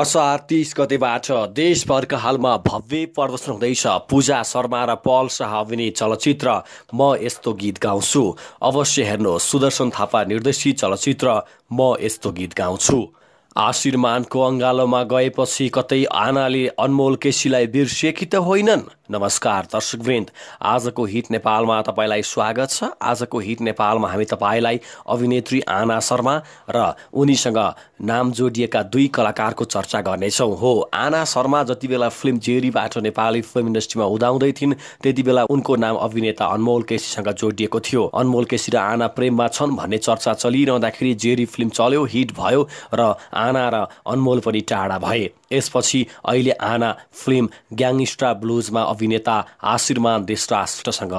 असार तिस गतेबाट देशभरका हालमा भव्य प्रदर्शन हुँदैछ पूजा शर्मा र पल शाह अभिनय चलचित्र म यस्तो गीत गाउँछु अवश्य हेर्नुहोस् सुदर्शन थापा निर्देशित चलचित्र म यस्तो गीत गाउँछु आशीर्मानको अङ्गालोमा गएपछि कतै आनाले अनमोल केसीलाई कि त होइनन् नमस्कार दर्शकवृन्द आजको हिट नेपालमा तपाईँलाई स्वागत छ आजको हिट नेपालमा हामी तपाईँलाई अभिनेत्री आना शर्मा र उनीसँग नाम जोडिएका दुई कलाकारको चर्चा गर्नेछौँ हो आना शर्मा जति बेला फिल्म जेरीबाट नेपाली फिल्म इन्डस्ट्रीमा उदाउँदै थिइन् त्यति बेला उनको नाम अभिनेता अनमोल केसीसँग जोडिएको थियो अनमोल केसी र आना प्रेममा छन् भन्ने चर्चा चलिरहँदाखेरि जेरी फिल्म चल्यो हिट भयो र आना र अनमोल पनि टाढा भए यसपछि अहिले आना फिल्म ग्याङस्ट्रा ब्लुजमा अभिनेता आशिर्मान देशराष्ट्रसँग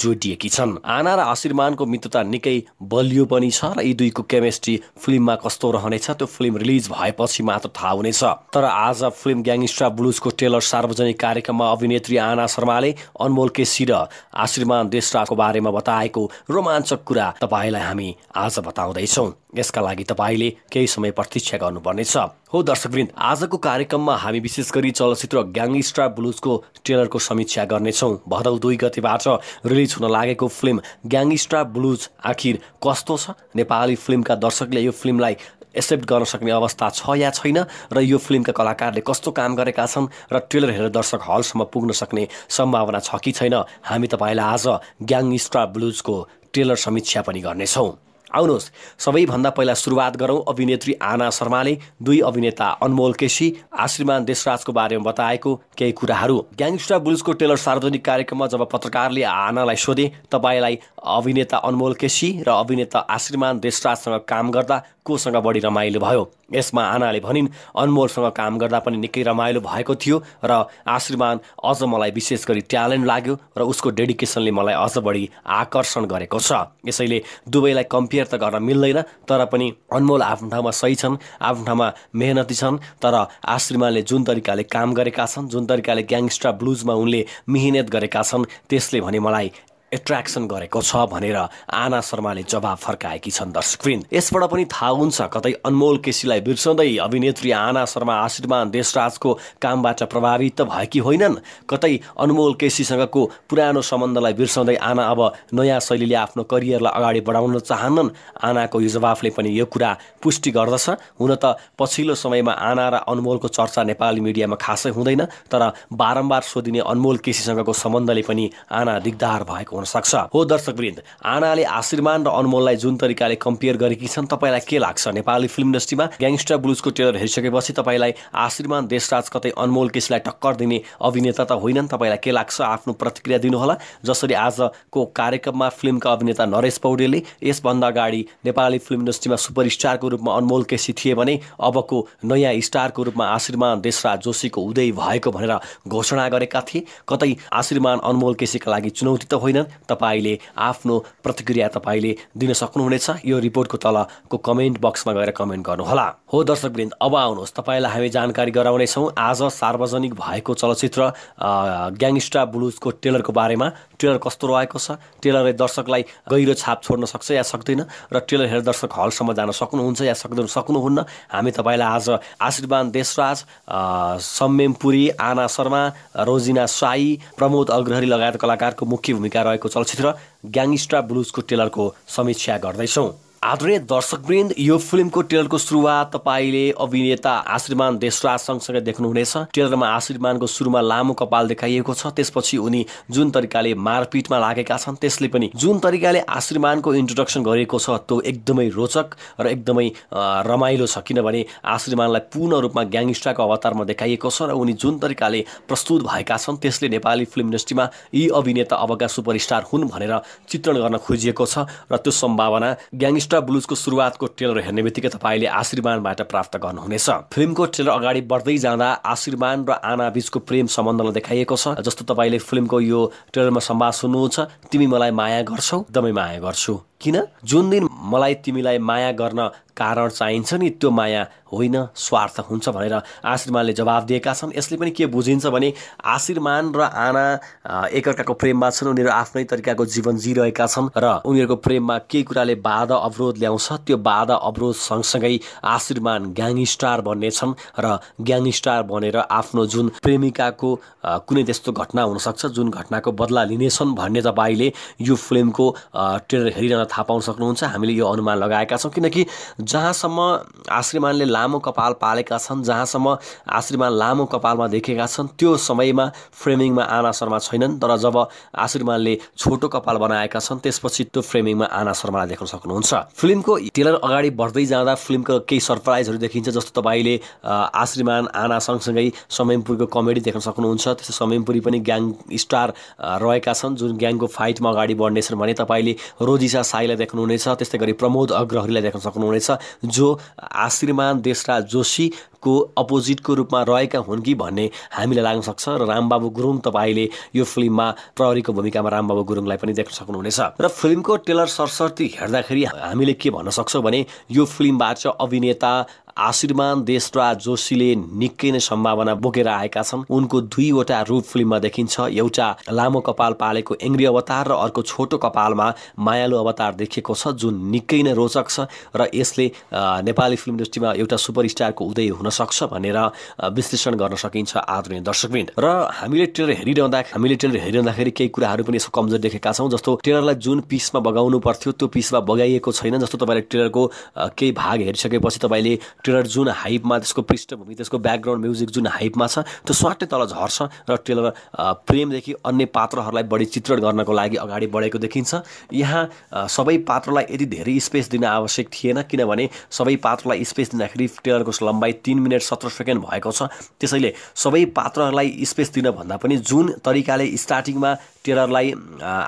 जोडिएकी छन् आना र आशीर्मानको मित्रता निकै बलियो पनि छ र यी दुईको केमिस्ट्री फिल्ममा कस्तो रहनेछ त्यो फिल्म रिलिज भएपछि मात्र थाहा हुनेछ तर आज फिल्म ग्याङस्ट्रा ब्लुजको ट्रेलर सार्वजनिक कार्यक्रममा अभिनेत्री आना शर्माले अनमोल केसी र आशीर्मान देशराको बारेमा बताएको रोमाञ्चक कुरा तपाईँलाई हामी आज बताउँदैछौँ यसका लागि तपाईँले केही समय प्रतीक्षा गर्नुपर्नेछ हो दर्शकवृन्द आजको कार्यक्रममा हामी विशेष गरी चलचित्र ग्याङस्ट्रा ब्लुजको ट्रेलरको समीक्षा गर्नेछौँ भदौ दुई गतिबाट रिलिज हुन लागेको फिल्म ग्याङ्स्ट्रा ब्लुज आखिर कस्तो छ नेपाली फिल्मका दर्शकले यो फिल्मलाई एक्सेप्ट गर्न सक्ने अवस्था छ या छैन र यो फिल्मका कलाकारले कस्तो काम गरेका छन् र ट्रेलर हेरेर दर्शक हलसम्म पुग्न सक्ने सम्भावना छ कि छैन हामी तपाईँलाई आज ग्याङ्स्ट्रा ब्लुजको ट्रेलर समीक्षा पनि गर्नेछौँ आउनुहोस् सबैभन्दा पहिला सुरुवात गरौँ अभिनेत्री आना शर्माले दुई अभिनेता अनमोल केसी आश्रीमान देशराजको बारेमा बताएको केही कुराहरू ग्याङस्टर बुल्सको टेलर सार्वजनिक कार्यक्रममा जब पत्रकारले आनालाई सोधे तपाईँलाई अभिनेता अनमोल केसी र अभिनेता आशीर्मान देशराजसँग काम गर्दा कोसँग बढी रमाइलो भयो यसमा आनाले भनिन् अनमोलसँग काम गर्दा पनि निकै रमाइलो भएको थियो र आशीर्मान अझ मलाई विशेष गरी ट्यालेन्ट लाग्यो र उसको डेडिकेसनले मलाई अझ बढी आकर्षण गरेको छ यसैले दुवैलाई कम्पेयर त गर्न मिल्दैन तर पनि अनमोल आफ्नो ठाउँमा सही छन् आफ्नो ठाउँमा मेहनती छन् तर आशीर्मानले जुन तरिकाले काम गरेका छन् जुन तरिकाले ग्याङस्टर ब्लुजमा उनले मिहिनेत गरेका छन् त्यसले भने मलाई एट्र्याक्सन गरेको छ भनेर आना शर्माले जवाब फर्काएकी छन् दर्शकवृन्द यसबाट पनि थाहा हुन्छ कतै अनमोल केसीलाई बिर्सँदै अभिनेत्री आना शर्मा आशीर्वाद देशराजको कामबाट प्रभावित त भएकी होइनन् कतै अनमोल केसीसँगको पुरानो सम्बन्धलाई बिर्सँदै आना अब नयाँ शैलीले आफ्नो करियरलाई अगाडि बढाउन चाहन्नन् आनाको यो जवाफले पनि यो कुरा पुष्टि गर्दछ हुन त पछिल्लो समयमा आना र अनमोलको चर्चा नेपाली मिडियामा खासै हुँदैन तर बारम्बार सोधिने अनमोल केसीसँगको सम्बन्धले पनि आना दिगदार भएको हुन सक्छ हो दर्शकवृन्द आनाले आशीर्मान र अनमोललाई जुन तरिकाले कम्पेयर गरेकी छन् तपाईँलाई के लाग्छ नेपाली फिल्म इन्डस्ट्रीमा ग्याङस्टर ब्लुजको टेलर हेरिसकेपछि तपाईँलाई आशीर्मान देशराज कतै अनमोल केसीलाई टक्कर दिने अभिनेता त होइनन् तपाईँलाई के लाग्छ आफ्नो प्रतिक्रिया दिनुहोला जसरी आजको कार्यक्रममा फिल्मका अभिनेता नरेश पौडेलले यसभन्दा अगाडि नेपाली फिल्म इन्डस्ट्रीमा सुपर स्टारको रूपमा अनमोल केसी थिए भने अबको नयाँ स्टारको रूपमा आशीर्मान देशराज जोशीको उदय भएको भनेर घोषणा गरेका थिए कतै आशीर्मान अनमोल केसीका लागि चुनौती त होइन तपाईँले आफ्नो प्रतिक्रिया तपाईँले दिन सक्नुहुनेछ यो रिपोर्टको तलको कमेन्ट बक्समा गएर कमेन्ट गर्नुहोला हो दर्शकवृन्द अब आउनुहोस् तपाईँलाई हामी जानकारी गराउनेछौँ आज सार्वजनिक भएको चलचित्र ग्याङस्टा ब्लुजको ट्रेलरको बारेमा ट्रेलर कस्तो रहेको छ ट्रेलरले दर्शकलाई गहिरो छाप छोड्न सक्छ या सक्दैन र ट्रेलर हेरेर दर्शक हलसम्म जान सक्नुहुन्छ या सक्दैन सक्नुहुन्न हामी तपाईँलाई आज आशीर्वाद देशराज सम्यमपुरी आना शर्मा रोजिना साई प्रमोद अग्रहरी लगायत कलाकारको मुख्य भूमिका रहेको चलचित्र ग्याङस्ट्रा ब्लुजको ट्रेलरको समीक्षा गर्दैछौँ आदरणीय दर्शकवृन्द यो फिल्मको ट्रेलरको सुरुवात तपाईँले अभिनेता आशीर्मान देशराज सँगसँगै देख्नुहुनेछ ट्रेलरमा आशीर्मानको सुरुमा लामो कपाल देखाइएको छ त्यसपछि उनी जुन तरिकाले मारपिटमा लागेका छन् त्यसले पनि जुन तरिकाले आशीर्मानको इन्ट्रोडक्सन गरेको छ त्यो एकदमै रोचक र एकदमै रमाइलो छ किनभने आशीर्मानलाई पूर्ण रूपमा ग्याङस्टाको अवतारमा देखाइएको छ र उनी जुन तरिकाले प्रस्तुत भएका छन् त्यसले नेपाली फिल्म इन्डस्ट्रीमा यी अभिनेता अबका सुपरस्टार हुन् भनेर चित्रण गर्न खोजिएको छ र त्यो सम्भावना ग्याङस्टर र ब्लुजको सुरुवातको ट्रेलर हेर्ने बित्तिकै तपाईँले आशीर्वादबाट प्राप्त गर्नुहुनेछ फिल्मको ट्रेलर अगाडि बढ्दै जाँदा आशीर्वाद र आना बिचको प्रेम सम्बन्धलाई देखाइएको छ जस्तो तपाईँले फिल्मको यो ट्रेलरमा सम्वाद सुन्नुहुन्छ तिमी मलाई माया गर्छौ एकदमै माया गर्छु किन जुन दिन मलाई तिमीलाई माया गर्न कारण चाहिन्छ नि त्यो माया होइन स्वार्थ हुन्छ भनेर आशीर्मानले जवाब दिएका छन् यसले पनि के बुझिन्छ भने आशीर्मान र आना एकअर्काको प्रेममा छन् उनीहरू आफ्नै तरिकाको जीवन जिइरहेका छन् र उनीहरूको प्रेममा केही कुराले बाधा अवरोध ल्याउँछ त्यो बाधा अवरोध सँगसँगै आशीर्मान ग्याङस्टार भन्ने छन् र ग्याङस्टार बनेर आफ्नो जुन प्रेमिकाको कुनै त्यस्तो घटना हुनसक्छ जुन घटनाको बदला लिनेछन् भन्ने तपाईँले यो फिल्मको ट्रेलर हेरिरहन थाहा पाउन सक्नुहुन्छ हामीले यो अनुमान लगाएका छौँ किनकि जहाँसम्म आश्रीमानले लामो कपाल पालेका छन् जहाँसम्म आश्रीमान लामो कपालमा देखेका छन् त्यो समयमा फ्रेमिङमा आना शर्मा छैनन् तर जब आश्रीमानले छोटो कपाल बनाएका छन् त्यसपछि त्यो फ्रेमिङमा आना शर्मालाई देख्न सक्नुहुन्छ फिल्मको टेलर अगाडि बढ्दै जाँदा फिल्मको केही सरप्राइजहरू देखिन्छ जस्तो तपाईँले आश्रीमान आना सँगसँगै समयमपुरीको कमेडी देख्न सक्नुहुन्छ त्यस्तै समयमपुरी पनि ग्याङ स्टार रहेका छन् जुन ग्याङको फाइटमा अगाडि बढ्नेछन् भने तपाईँले रोजिसा साई राईलाई देख्नुहुनेछ त्यस्तै गरी प्रमोद अग्रहरीलाई देख्न सक्नुहुनेछ जो आश्रीमान देशराज जोशी को अपोजिटको रूपमा रहेका हुन् कि भन्ने हामीलाई लाग्न सक्छ र रामबाबु गुरुङ तपाईँले यो फिल्ममा प्रहरीको भूमिकामा रामबाबु गुरुङलाई पनि देख्न सक्नुहुनेछ र फिल्मको टेलर सरस्वती हेर्दाखेरि हामीले के भन्न सक्छौँ भने यो फिल्मबाट अभिनेता आशीर्मान देशराज जोशीले निकै नै सम्भावना बोकेर आएका छन् उनको दुईवटा रूप फिल्ममा देखिन्छ एउटा लामो कपाल पालेको एङ्ग्री अवतार र अर्को छोटो कपालमा मायालु अवतार देखिएको छ जुन निकै नै रोचक छ र यसले नेपाली फिल्म इन्डस्ट्रीमा एउटा सुपरस्टारको उदय हुन सक्छ भनेर विश्लेषण गर्न सकिन्छ आदरणीय दर्शकवृन्द र हामीले ट्रेलर हेरिरहँदा हामीले ट्रेलर हेरिरहँदाखेरि केही कुराहरू पनि यसको कमजोर देखेका छौँ जस्तो ट्रेलरलाई जुन पिसमा बगाउनु पर्थ्यो त्यो पिसमा बगाइएको छैन जस्तो तपाईँले ट्रेलरको केही भाग हेरिसकेपछि तपाईँले ट्रेलर जुन हाइपमा त्यसको पृष्ठभूमि त्यसको ब्याकग्राउन्ड म्युजिक जुन हाइपमा छ त्यो स्वाटै तल झर्छ र ट्रेलर प्रेमदेखि अन्य पात्रहरूलाई बढी चित्रण गर्नको लागि अगाडि बढेको देखिन्छ यहाँ सबै पात्रलाई यति धेरै स्पेस दिन आवश्यक थिएन किनभने सबै पात्रलाई स्पेस दिँदाखेरि ट्रेलरको लम्बाइ तिन मिनट सत्र सेकेन्ड भएको छ त्यसैले सबै पात्रहरूलाई स्पेस दिनभन्दा पनि जुन तरिकाले स्टार्टिङमा टेलरलाई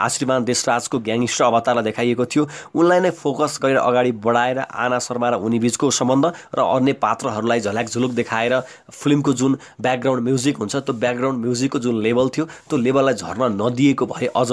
आशीर्वाद देशराजको ग्याङस्टर अवतारलाई देखाइएको थियो उनलाई नै फोकस गरेर अगाडि बढाएर आना शर्मा र उनी बिचको सम्बन्ध र अन्य पात्रहरूलाई झल्याक झुलुक देखाएर फिल्मको जुन ब्याकग्राउन्ड म्युजिक हुन्छ त्यो ब्याकग्राउन्ड म्युजिकको जुन लेभल थियो त्यो लेभललाई झर्न नदिएको भए अझ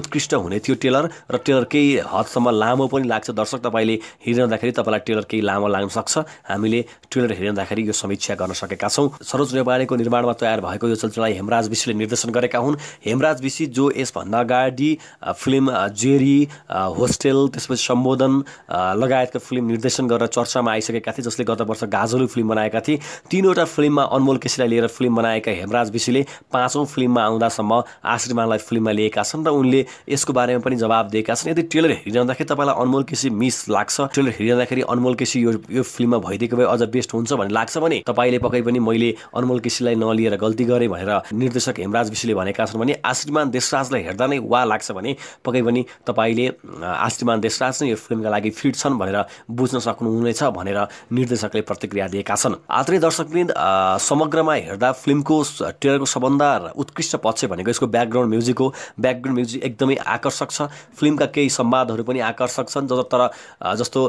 उत्कृष्ट हुने थियो टेलर र टेलर केही हदसम्म लामो पनि लाग्छ दर्शक तपाईँले हेरिरहँदाखेरि तपाईँलाई टेलर केही लामो लाग्न सक्छ हामीले टेलर हेरिँदाखेरि यो समीक्षा गर्न सकेका छौँ सरोज नेपालीको निर्माणमा तयार भएको यो चलचित्रलाई हेमराज विषीले निर्देशन गरेका हुन् हेमराज विषी जो यसभन्दा अगाडि फिल्म जेरी होस्टेल त्यसपछि सम्बोधन लगायतका फिल्म निर्देशन गरेर चर्चामा आइसकेका थिए जसले गत वर्ष गाजलु फिल्म बनाएका थिए तिनवटा फिल्ममा अनमोल केसीलाई लिएर फिल्म बनाएका हेमराज विशीले पाँचौँ फिल्ममा आउँदासम्म आशीर्मानलाई फिल्ममा लिएका छन् र उनले यसको बारेमा पनि जवाब दिएका छन् यदि ट्रेलर हेरिरहँदाखेरि तपाईँलाई अनमोल केसी मिस लाग्छ ट्रेलर हेरिरहँदाखेरि अनमोल केसी यो यो फिल्ममा भइदिएको भए अझ बेस्ट हुन्छ भन्ने लाग्छ भने तपाईँले पक्कै पनि मैले अनमोल केसीलाई नलिएर गल्ती गरेँ भनेर निर्देशक हेमराज विशीले भनेका छन् भने आशीर्मान देशराजलाई हेर्दा नै वा लाग्छ भने पक्कै पनि तपाईँले आश्रीमान देशराज नै यो फिल्मका लागि फिट छन् भनेर बुझ्न सक्नुहुनेछ भनेर निर्देशकले प्रतिक्रिया दिएका छन् आत्रे दर्शकले समग्रमा हेर्दा फिल्मको ट्रेलरको सबभन्दा उत्कृष्ट पक्ष भनेको यसको ब्याकग्राउन्ड म्युजिक हो ब्याकग्राउन्ड म्युजिक एकदमै आकर्षक छ फिल्मका केही सम्वादहरू पनि आकर्षक छन् जस तर जस्तो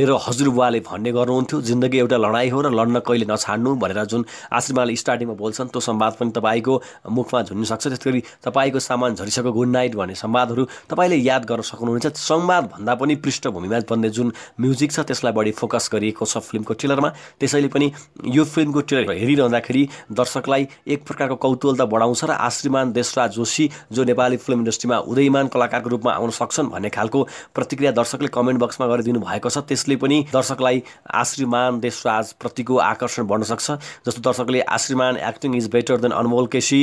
मेरो हजुरबुवाले भन्ने गर्नुहुन्थ्यो जिन्दगी एउटा लडाइँ हो र लड्न कहिले नछाड्नु भनेर जुन आश्रीमाले स्टार्टिङमा बोल्छन् त्यो सम्वाद पनि तपाईँको मुखमा झुन्नु सक्छ त्यस गरी तपाईँको सामान झरिसक्यो गुड नाइट भन्ने संवादहरू तपाईँले याद गर्न सक्नुहुनेछ संवादभन्दा पनि पृष्ठभूमिमा बन्ने जुन म्युजिक छ त्यसलाई बढी फोकस गरिएको छ फिल्मको ट्रेलरमा त्यसैले पनि यो फिल्मको ट्रेलर हेरिरहँदाखेरि दर्शकलाई एक प्रकारको कौतूहलता बढाउँछ र आश्रीमान देशराज जोशी जो नेपाली फिल्म इन्डस्ट्रीमा उदयमान कलाकारको रूपमा आउन सक्छन् भन्ने खालको प्रतिक्रिया दर्शकले कमेन्ट बक्समा गरिदिनु भएको छ त्यसले पनि दर्शकलाई आश्रीमान देशराज प्रतिको आकर्षण बढ्न सक्छ जस्तो दर्शकले Aashirman acting is better than Anmol KC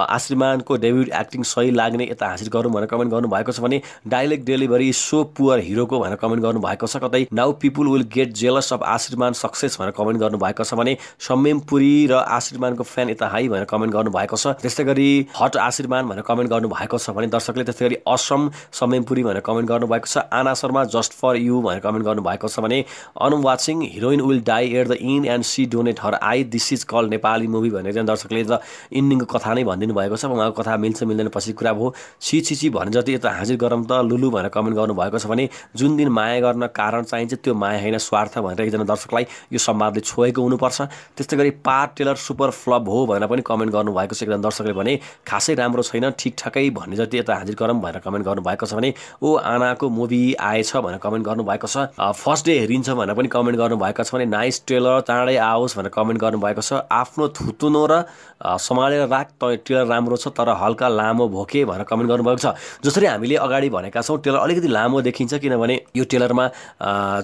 आश्रीमानको डेब्युट एक्टिङ राइटिङ सही लाग्ने यता हासिल गरौँ भनेर कमेन्ट गर्नुभएको छ भने डाइलेक्ट डेलिभरी सो पुवर हिरोको भनेर कमेन्ट गर्नुभएको छ कतै now people will get jealous of Aashirman success भनेर कमेन्ट गर्नुभएको छ भने सम्यमपुरी र आशीर्मानको फ्यान यता हाई भनेर कमेन्ट गर्नुभएको छ त्यस्तै गरी हट आशीर्मान भनेर कमेन्ट गर्नुभएको छ भने दर्शकले त्यस्तै गरी असम सम्यमपुरी भनेर कमेन्ट गर्नुभएको छ Aana Sharma just for you भनेर कमेन्ट गर्नुभएको छ भने on watching heroine will die at the in end see donate her eye this is call Nepali movie भनेर दर्शकले त इन्डिङको कथा नै भनिदिनु भएको छ उहाँको कथा मिल्छ मिल्दैन पछि कुरा भयो छि छि छि भने जति यता हाजिर गरौँ त लुलु भनेर कमेन्ट गर्नुभएको छ भने जुन दिन माया गर्न कारण चाहिन्छ त्यो माया होइन स्वार्थ भनेर एकजना दर्शकलाई यो संवादले छोएको हुनुपर्छ त्यस्तै गरी पार टेलर सुपर फ्लप हो भनेर पनि कमेन्ट गर्नुभएको छ एकजना दर्शकले भने खासै राम्रो छैन ठिकठाकै भन्ने जति यता हाजिर गरौँ भनेर कमेन्ट गर्नुभएको छ भने ओ आनाको मुभी आएछ भनेर कमेन्ट गर्नुभएको छ फर्स्ट डे हेरिन्छ भनेर पनि कमेन्ट गर्नुभएको छ भने नाइस ट्रेलर चाँडै आओस् भनेर कमेन्ट गर्नुभएको छ आफ्नो थुतुनो र सम्हालेर राख ट्रेलर राम्रो छ तर हल्का लामो भोके भनेर कमेन्ट गर्नुभएको छ जसरी हामीले अगाडि भनेका छौँ टेलर अलिकति लामो देखिन्छ किनभने यो टेलरमा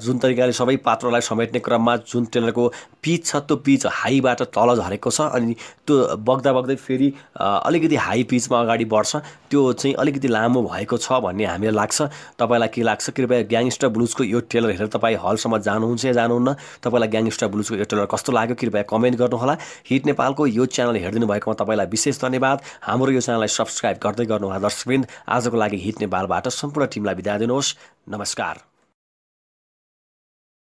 जुन तरिकाले सबै पात्रलाई समेट्ने क्रममा जुन टेलरको पिच छ त्यो पिच हाईबाट तल झरेको छ अनि त्यो बग्दा बग्दै फेरि अलिकति हाई पिचमा अगाडि बढ्छ त्यो चाहिँ अलिकति लामो भएको छ भन्ने हामीलाई लाग्छ तपाईँलाई के लाग्छ कृपया ग्याङस्टर ब्लुजको यो टेलर हेरेर तपाईँ हलसम्म जानुहुन्छ या जानुहुन्न तपाईँलाई ग्याङस्टर ब्लुजको यो टेलर कस्तो लाग्यो कृपया कमेन्ट गर्नुहोला हिट नेपालको यो च्यानल हेरिदिनु भएकोमा तपाईँलाई विशेष धन्यवाद हाम्रो यो च्यानललाई सब्स सब्सक्राइब गर्दै गर्नुहोला दर्शकवृन्द आजको लागि हिट नेपालबाट सम्पूर्ण टिमलाई बिदा दिनुहोस् नमस्कार